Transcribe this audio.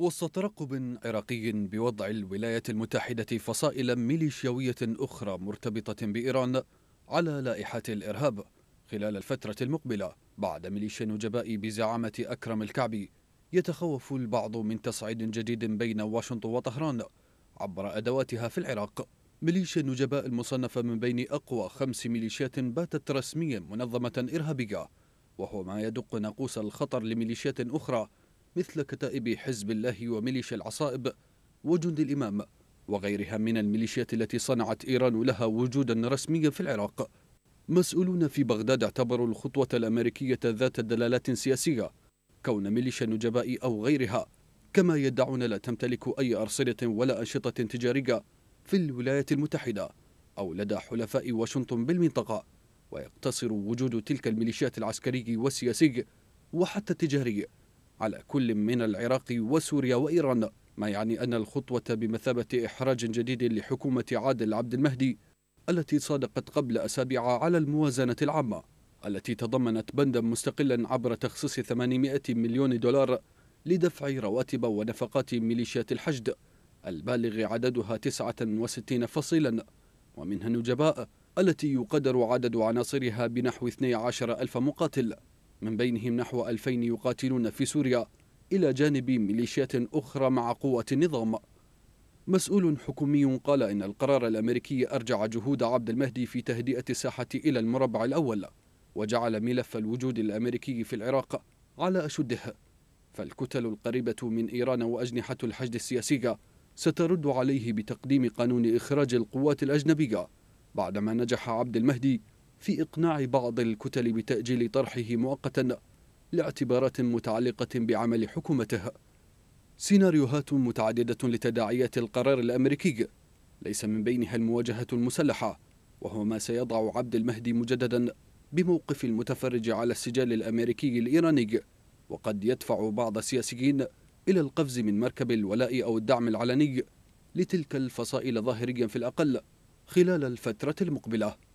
وسط ترقب عراقي بوضع الولايات المتحدة فصائل ميليشياوية أخرى مرتبطة بإيران على لائحة الإرهاب خلال الفترة المقبلة بعد ميليشيا نجباء بزعامة أكرم الكعبي يتخوف البعض من تصعيد جديد بين واشنطن وطهران عبر أدواتها في العراق ميليشيا النجباء المصنفة من بين أقوى خمس ميليشيات باتت رسميا منظمة إرهابية وهو ما يدق ناقوس الخطر لميليشيات أخرى مثل كتائب حزب الله وميليشيا العصائب وجند الإمام وغيرها من الميليشيات التي صنعت إيران لها وجودا رسميا في العراق مسؤولون في بغداد اعتبروا الخطوة الأمريكية ذات دلالات سياسية كون ميليشيا النجباء أو غيرها كما يدعون لا تمتلك أي أرصدة ولا أنشطة تجارية في الولايات المتحدة أو لدى حلفاء واشنطن بالمنطقة ويقتصر وجود تلك الميليشيات العسكري والسياسي وحتى التجاري على كل من العراق وسوريا وإيران ما يعني أن الخطوة بمثابة إحراج جديد لحكومة عادل عبد المهدي التي صادقت قبل أسابيع على الموازنة العامة التي تضمنت بندا مستقلا عبر تخصيص 800 مليون دولار لدفع رواتب ونفقات ميليشيات الحشد البالغ عددها 69 فصيلا ومنها النجباء التي يقدر عدد عناصرها بنحو 12 ألف مقاتل من بينهم نحو 2000 يقاتلون في سوريا إلى جانب ميليشيات أخرى مع قوة النظام مسؤول حكومي قال إن القرار الأمريكي أرجع جهود عبد المهدي في تهدئة الساحة إلى المربع الأول وجعل ملف الوجود الأمريكي في العراق على أشده فالكتل القريبة من إيران وأجنحة الحشد السياسية سترد عليه بتقديم قانون إخراج القوات الأجنبية بعدما نجح عبد المهدي في إقناع بعض الكتل بتأجيل طرحه مؤقتا لاعتبارات متعلقة بعمل حكومتها سيناريوهات متعددة لتداعيات القرار الأمريكي ليس من بينها المواجهة المسلحة وهو ما سيضع عبد المهدي مجددا بموقف المتفرج على السجال الأمريكي الإيراني وقد يدفع بعض السياسيين إلى القفز من مركب الولاء أو الدعم العلني لتلك الفصائل ظاهريا في الأقل خلال الفترة المقبلة